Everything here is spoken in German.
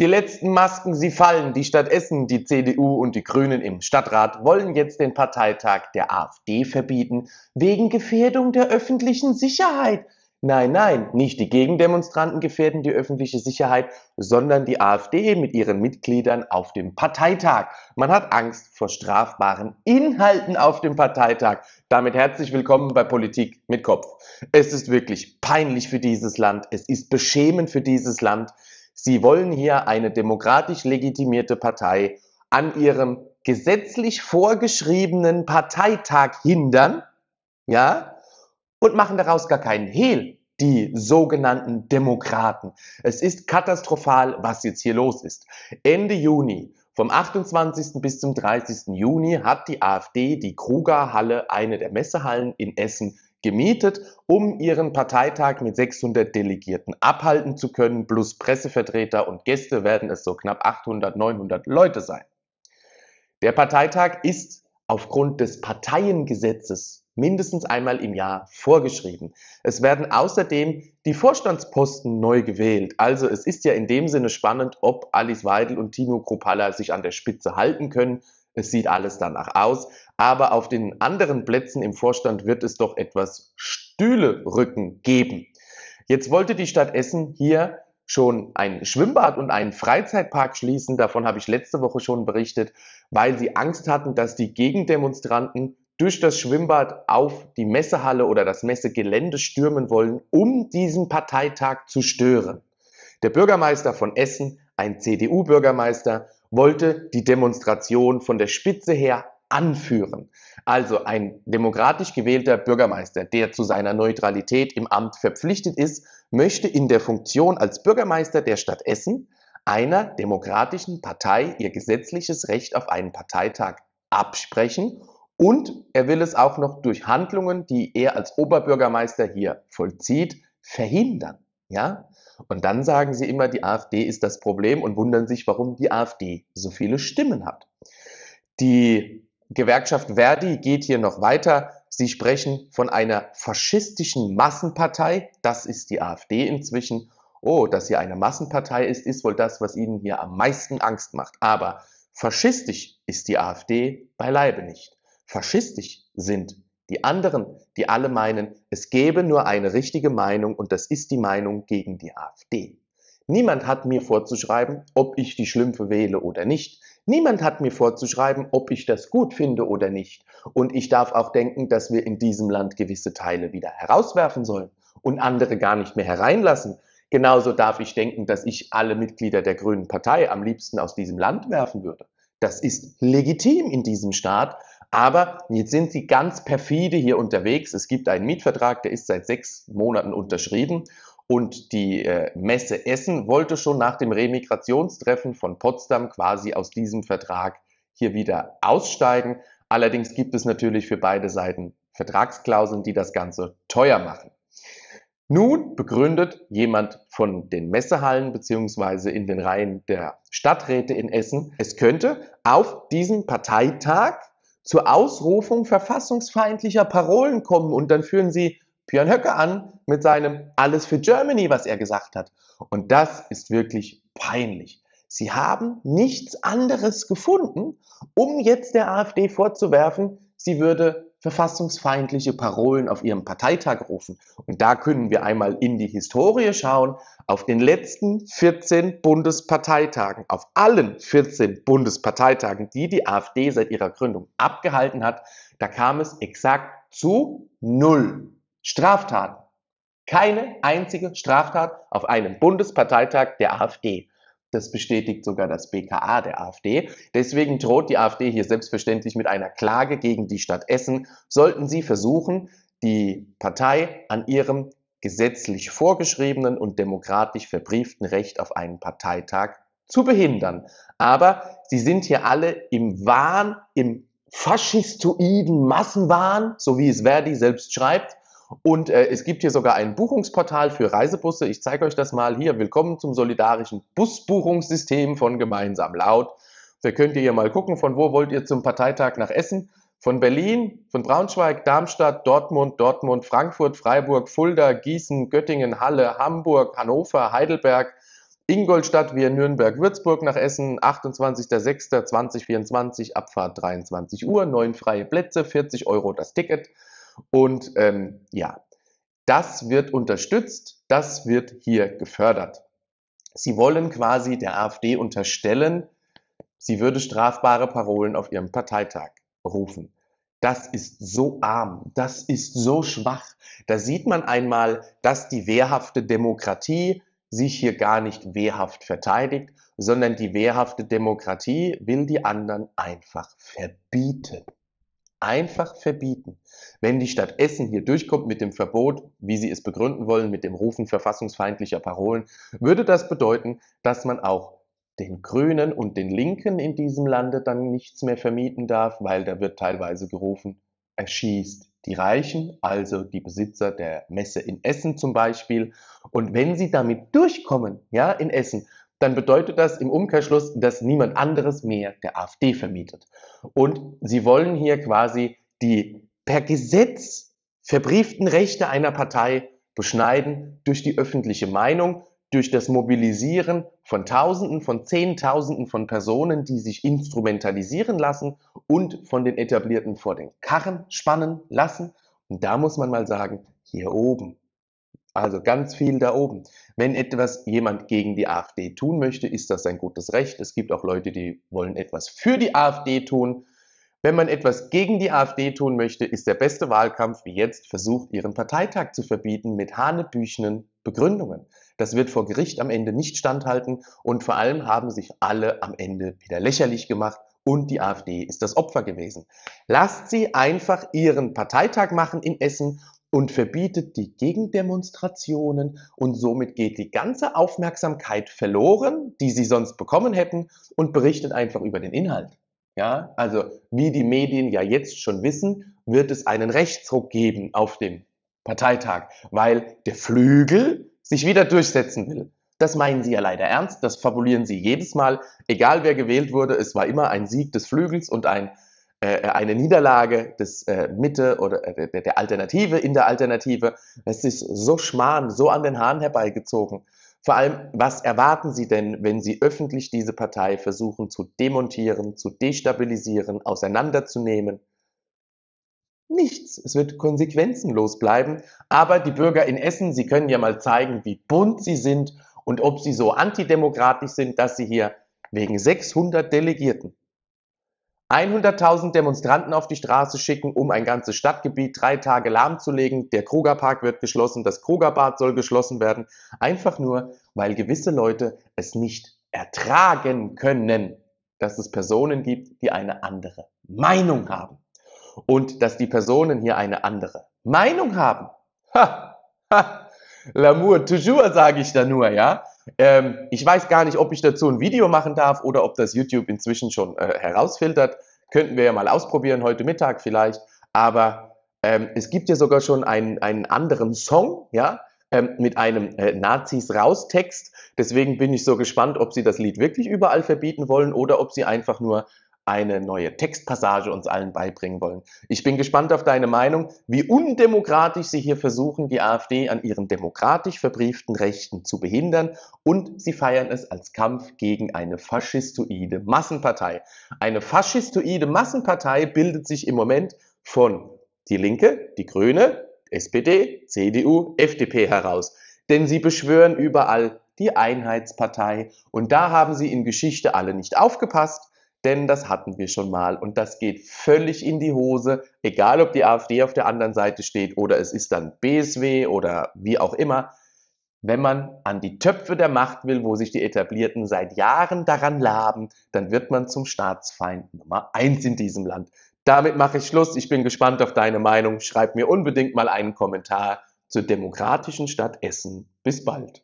Die letzten Masken, sie fallen. Die Stadt Essen, die CDU und die Grünen im Stadtrat wollen jetzt den Parteitag der AfD verbieten, wegen Gefährdung der öffentlichen Sicherheit. Nein, nein, nicht die Gegendemonstranten gefährden die öffentliche Sicherheit, sondern die AfD mit ihren Mitgliedern auf dem Parteitag. Man hat Angst vor strafbaren Inhalten auf dem Parteitag. Damit herzlich willkommen bei Politik mit Kopf. Es ist wirklich peinlich für dieses Land, es ist beschämend für dieses Land. Sie wollen hier eine demokratisch legitimierte Partei an ihrem gesetzlich vorgeschriebenen Parteitag hindern, ja, und machen daraus gar keinen Hehl, die sogenannten Demokraten. Es ist katastrophal, was jetzt hier los ist. Ende Juni, vom 28. bis zum 30. Juni, hat die AfD die Krugerhalle, eine der Messehallen in Essen, gemietet, um ihren Parteitag mit 600 Delegierten abhalten zu können, plus Pressevertreter und Gäste werden es so knapp 800, 900 Leute sein. Der Parteitag ist aufgrund des Parteiengesetzes mindestens einmal im Jahr vorgeschrieben. Es werden außerdem die Vorstandsposten neu gewählt. Also es ist ja in dem Sinne spannend, ob Alice Weidel und Tino Kropalla sich an der Spitze halten können es sieht alles danach aus. Aber auf den anderen Plätzen im Vorstand wird es doch etwas Stühlerücken geben. Jetzt wollte die Stadt Essen hier schon ein Schwimmbad und einen Freizeitpark schließen. Davon habe ich letzte Woche schon berichtet, weil sie Angst hatten, dass die Gegendemonstranten durch das Schwimmbad auf die Messehalle oder das Messegelände stürmen wollen, um diesen Parteitag zu stören. Der Bürgermeister von Essen ein CDU-Bürgermeister wollte die Demonstration von der Spitze her anführen. Also ein demokratisch gewählter Bürgermeister, der zu seiner Neutralität im Amt verpflichtet ist, möchte in der Funktion als Bürgermeister der Stadt Essen einer demokratischen Partei ihr gesetzliches Recht auf einen Parteitag absprechen und er will es auch noch durch Handlungen, die er als Oberbürgermeister hier vollzieht, verhindern. Ja? Und dann sagen sie immer, die AfD ist das Problem und wundern sich, warum die AfD so viele Stimmen hat. Die Gewerkschaft Verdi geht hier noch weiter. Sie sprechen von einer faschistischen Massenpartei. Das ist die AfD inzwischen. Oh, dass sie eine Massenpartei ist, ist wohl das, was ihnen hier am meisten Angst macht. Aber faschistisch ist die AfD beileibe nicht. Faschistisch sind die anderen, die alle meinen, es gäbe nur eine richtige Meinung und das ist die Meinung gegen die AfD. Niemand hat mir vorzuschreiben, ob ich die Schlümpfe wähle oder nicht. Niemand hat mir vorzuschreiben, ob ich das gut finde oder nicht. Und ich darf auch denken, dass wir in diesem Land gewisse Teile wieder herauswerfen sollen und andere gar nicht mehr hereinlassen. Genauso darf ich denken, dass ich alle Mitglieder der Grünen Partei am liebsten aus diesem Land werfen würde. Das ist legitim in diesem Staat aber jetzt sind sie ganz perfide hier unterwegs. Es gibt einen Mietvertrag, der ist seit sechs Monaten unterschrieben. Und die äh, Messe Essen wollte schon nach dem Remigrationstreffen von Potsdam quasi aus diesem Vertrag hier wieder aussteigen. Allerdings gibt es natürlich für beide Seiten Vertragsklauseln, die das Ganze teuer machen. Nun begründet jemand von den Messehallen beziehungsweise in den Reihen der Stadträte in Essen, es könnte auf diesem Parteitag zur Ausrufung verfassungsfeindlicher Parolen kommen und dann führen sie Björn Höcke an mit seinem Alles für Germany, was er gesagt hat. Und das ist wirklich peinlich. Sie haben nichts anderes gefunden, um jetzt der AfD vorzuwerfen, sie würde verfassungsfeindliche Parolen auf ihrem Parteitag rufen. Und da können wir einmal in die Historie schauen, auf den letzten 14 Bundesparteitagen, auf allen 14 Bundesparteitagen, die die AfD seit ihrer Gründung abgehalten hat, da kam es exakt zu null Straftaten. Keine einzige Straftat auf einem Bundesparteitag der AfD. Das bestätigt sogar das BKA der AfD. Deswegen droht die AfD hier selbstverständlich mit einer Klage gegen die Stadt Essen, sollten sie versuchen, die Partei an ihrem gesetzlich vorgeschriebenen und demokratisch verbrieften Recht auf einen Parteitag zu behindern. Aber sie sind hier alle im Wahn, im faschistoiden Massenwahn, so wie es Verdi selbst schreibt, und äh, es gibt hier sogar ein Buchungsportal für Reisebusse. Ich zeige euch das mal hier. Willkommen zum solidarischen Busbuchungssystem von Gemeinsam Laut. Da könnt ihr hier mal gucken, von wo wollt ihr zum Parteitag nach Essen? Von Berlin, von Braunschweig, Darmstadt, Dortmund, Dortmund, Frankfurt, Freiburg, Fulda, Gießen, Göttingen, Halle, Hamburg, Hannover, Heidelberg, Ingolstadt via Nürnberg, Würzburg nach Essen, 28.06.2024, Abfahrt 23 Uhr, neun freie Plätze, 40 Euro das Ticket. Und ähm, ja, das wird unterstützt, das wird hier gefördert. Sie wollen quasi der AfD unterstellen, sie würde strafbare Parolen auf ihrem Parteitag rufen. Das ist so arm, das ist so schwach. Da sieht man einmal, dass die wehrhafte Demokratie sich hier gar nicht wehrhaft verteidigt, sondern die wehrhafte Demokratie will die anderen einfach verbieten einfach verbieten. Wenn die Stadt Essen hier durchkommt mit dem Verbot, wie sie es begründen wollen, mit dem Rufen verfassungsfeindlicher Parolen, würde das bedeuten, dass man auch den Grünen und den Linken in diesem Lande dann nichts mehr vermieten darf, weil da wird teilweise gerufen, erschießt die Reichen, also die Besitzer der Messe in Essen zum Beispiel. Und wenn sie damit durchkommen, ja, in Essen, dann bedeutet das im Umkehrschluss, dass niemand anderes mehr der AfD vermietet. Und sie wollen hier quasi die per Gesetz verbrieften Rechte einer Partei beschneiden durch die öffentliche Meinung, durch das Mobilisieren von Tausenden, von Zehntausenden von Personen, die sich instrumentalisieren lassen und von den Etablierten vor den Karren spannen lassen. Und da muss man mal sagen, hier oben also ganz viel da oben. Wenn etwas jemand gegen die AfD tun möchte, ist das sein gutes Recht. Es gibt auch Leute, die wollen etwas für die AfD tun. Wenn man etwas gegen die AfD tun möchte, ist der beste Wahlkampf wie jetzt versucht, ihren Parteitag zu verbieten mit hanebüchenen Begründungen. Das wird vor Gericht am Ende nicht standhalten und vor allem haben sich alle am Ende wieder lächerlich gemacht und die AfD ist das Opfer gewesen. Lasst sie einfach ihren Parteitag machen in Essen und verbietet die Gegendemonstrationen und somit geht die ganze Aufmerksamkeit verloren, die sie sonst bekommen hätten und berichtet einfach über den Inhalt. Ja, also wie die Medien ja jetzt schon wissen, wird es einen Rechtsruck geben auf dem Parteitag, weil der Flügel sich wieder durchsetzen will. Das meinen sie ja leider ernst, das fabulieren sie jedes Mal, egal wer gewählt wurde, es war immer ein Sieg des Flügels und ein äh, äh, eine Niederlage des äh, Mitte oder äh, der, Alternative in der Alternative. Es ist so schmarrn, so an den Haaren herbeigezogen. Vor allem, was erwarten Sie denn, wenn Sie öffentlich diese Partei versuchen zu demontieren, zu destabilisieren, auseinanderzunehmen? Nichts. Es wird konsequenzenlos bleiben. Aber die Bürger in Essen, Sie können ja mal zeigen, wie bunt sie sind und ob sie so antidemokratisch sind, dass sie hier wegen 600 Delegierten 100.000 Demonstranten auf die Straße schicken, um ein ganzes Stadtgebiet drei Tage lahmzulegen. Der Krugerpark wird geschlossen, das Krugerbad soll geschlossen werden. Einfach nur, weil gewisse Leute es nicht ertragen können, dass es Personen gibt, die eine andere Meinung haben. Und dass die Personen hier eine andere Meinung haben. Ha, ha, L'amour toujours, sage ich da nur, ja. Ähm, ich weiß gar nicht, ob ich dazu ein Video machen darf oder ob das YouTube inzwischen schon äh, herausfiltert. Könnten wir ja mal ausprobieren, heute Mittag vielleicht. Aber ähm, es gibt ja sogar schon einen, einen anderen Song, ja, ähm, mit einem äh, Nazis raus Text. Deswegen bin ich so gespannt, ob sie das Lied wirklich überall verbieten wollen oder ob sie einfach nur eine neue Textpassage uns allen beibringen wollen. Ich bin gespannt auf deine Meinung, wie undemokratisch sie hier versuchen, die AfD an ihren demokratisch verbrieften Rechten zu behindern und sie feiern es als Kampf gegen eine faschistoide Massenpartei. Eine faschistoide Massenpartei bildet sich im Moment von die Linke, die Grüne, SPD, CDU, FDP heraus. Denn sie beschwören überall die Einheitspartei und da haben sie in Geschichte alle nicht aufgepasst denn das hatten wir schon mal und das geht völlig in die Hose, egal ob die AfD auf der anderen Seite steht oder es ist dann BSW oder wie auch immer. Wenn man an die Töpfe der Macht will, wo sich die Etablierten seit Jahren daran laben, dann wird man zum Staatsfeind Nummer eins in diesem Land. Damit mache ich Schluss. Ich bin gespannt auf deine Meinung. Schreib mir unbedingt mal einen Kommentar zur demokratischen Stadt Essen. Bis bald.